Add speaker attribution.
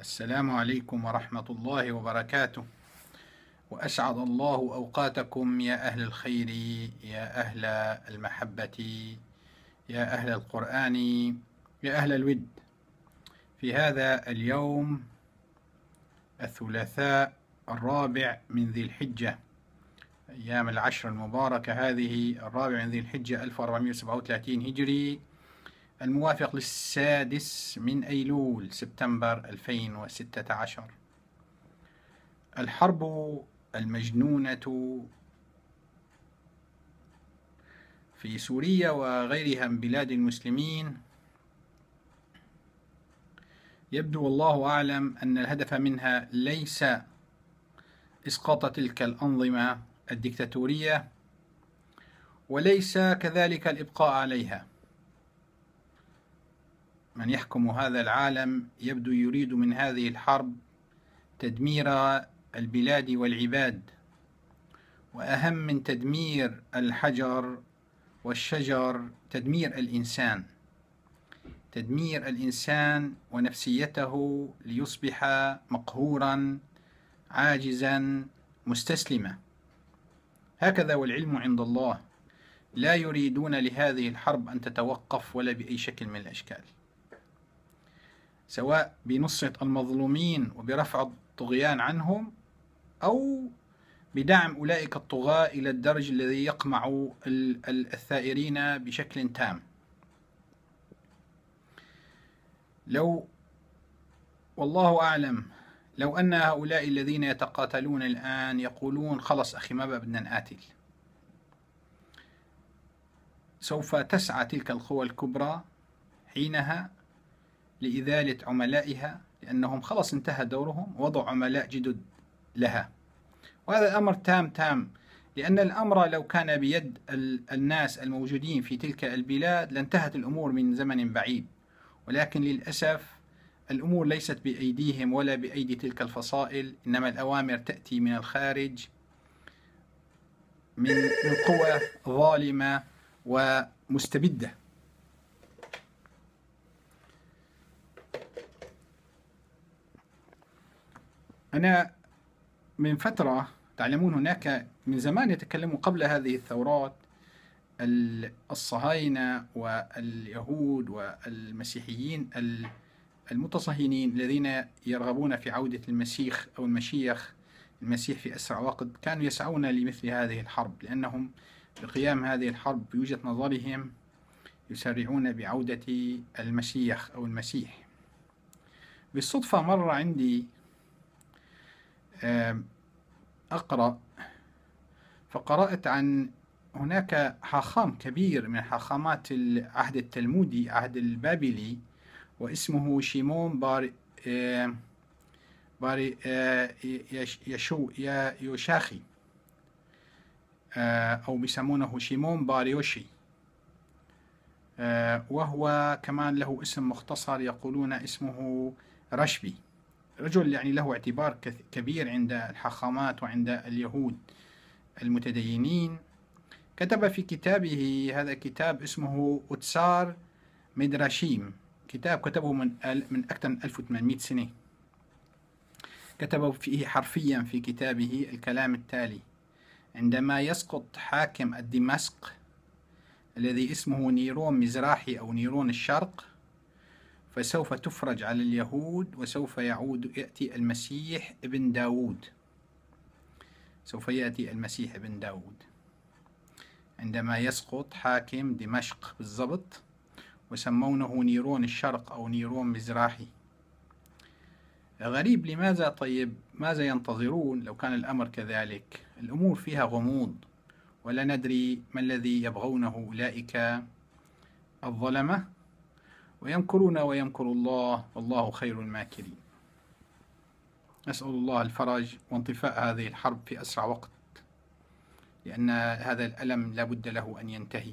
Speaker 1: السلام عليكم ورحمة الله وبركاته وأسعد الله أوقاتكم يا أهل الخير يا أهل المحبة يا أهل القرآن يا أهل الود في هذا اليوم الثلاثاء الرابع من ذي الحجة أيام العشر المباركة هذه الرابع من ذي الحجة 1437 هجري الموافق للسادس من أيلول سبتمبر 2016 الحرب المجنونة في سوريا وغيرها من بلاد المسلمين يبدو والله أعلم أن الهدف منها ليس إسقاط تلك الأنظمة الدكتاتورية وليس كذلك الإبقاء عليها من يحكم هذا العالم يبدو يريد من هذه الحرب تدمير البلاد والعباد واهم من تدمير الحجر والشجر تدمير الانسان تدمير الانسان ونفسيته ليصبح مقهورا عاجزا مستسلما هكذا والعلم عند الله لا يريدون لهذه الحرب ان تتوقف ولا باي شكل من الاشكال سواء بنصرة المظلومين وبرفع الطغيان عنهم أو بدعم أولئك الطغاة إلى الدرج الذي يقمع الثائرين بشكل تام لو والله أعلم لو أن هؤلاء الذين يتقاتلون الآن يقولون خلص أخي ما بدنا نقاتل سوف تسعى تلك القوى الكبرى حينها لإذالة عملائها لأنهم خلص انتهى دورهم وضعوا عملاء جدد لها وهذا الأمر تام تام لأن الأمر لو كان بيد الناس الموجودين في تلك البلاد لانتهت الأمور من زمن بعيد ولكن للأسف الأمور ليست بأيديهم ولا بأيدي تلك الفصائل إنما الأوامر تأتي من الخارج من قوى ظالمة ومستبدة أنا من فترة تعلمون هناك من زمان يتكلموا قبل هذه الثورات الصهاينة واليهود والمسيحيين المتصهينين الذين يرغبون في عودة المسيح أو المشيخ المسيح في أسرع وقت كانوا يسعون لمثل هذه الحرب لأنهم بقيام هذه الحرب بوجهة نظرهم يسرعون بعودة المسيح أو المسيح بالصدفة مر عندي أقرأ فقرأت عن هناك حاخام كبير من حاخامات العهد التلمودي عهد البابلي واسمه شيمون بار بار يشو يا يوشاخي أو بيسمونه شيمون باريوشي وهو كمان له اسم مختصر يقولون اسمه رشبي رجل يعني له اعتبار كبير عند الحاخامات وعند اليهود المتدينين كتب في كتابه هذا كتاب اسمه أوتسار مدراشيم كتاب كتبه من من أكثر من 1800 سنة كتب فيه حرفيا في كتابه الكلام التالي عندما يسقط حاكم الدمشق الذي اسمه نيرون مزراحي أو نيرون الشرق فسوف تفرج على اليهود وسوف يعود يأتي المسيح ابن داود سوف يأتي المسيح ابن داود عندما يسقط حاكم دمشق بالضبط وسمونه نيرون الشرق أو نيرون مزراحي غريب لماذا طيب ماذا ينتظرون لو كان الأمر كذلك الأمور فيها غموض ولا ندري ما الذي يبغونه أولئك الظلمة ويمكرون ويمكر الله والله خير الماكرين نسأل الله الفرج وانطفاء هذه الحرب في أسرع وقت لأن هذا الألم لا بد له أن ينتهي